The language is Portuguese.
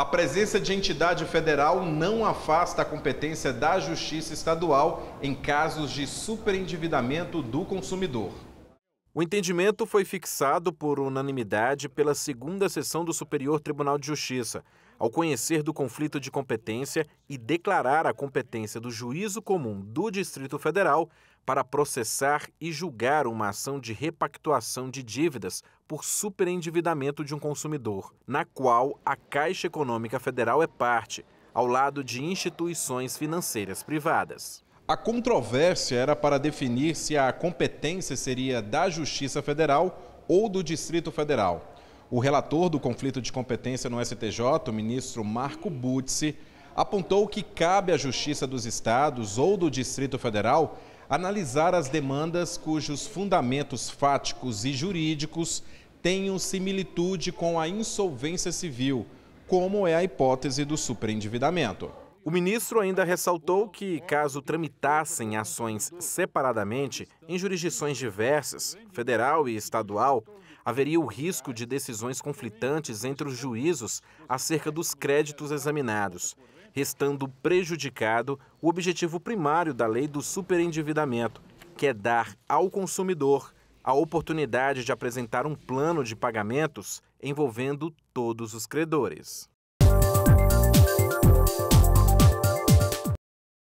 A presença de entidade federal não afasta a competência da Justiça Estadual em casos de superendividamento do consumidor. O entendimento foi fixado por unanimidade pela segunda sessão do Superior Tribunal de Justiça, ao conhecer do conflito de competência e declarar a competência do Juízo Comum do Distrito Federal para processar e julgar uma ação de repactuação de dívidas por superendividamento de um consumidor, na qual a Caixa Econômica Federal é parte, ao lado de instituições financeiras privadas. A controvérsia era para definir se a competência seria da Justiça Federal ou do Distrito Federal. O relator do conflito de competência no STJ, o ministro Marco Butzi, apontou que cabe à Justiça dos Estados ou do Distrito Federal analisar as demandas cujos fundamentos fáticos e jurídicos tenham similitude com a insolvência civil, como é a hipótese do superendividamento. O ministro ainda ressaltou que, caso tramitassem ações separadamente em jurisdições diversas, federal e estadual, haveria o risco de decisões conflitantes entre os juízos acerca dos créditos examinados, restando prejudicado o objetivo primário da lei do superendividamento, que é dar ao consumidor a oportunidade de apresentar um plano de pagamentos envolvendo todos os credores.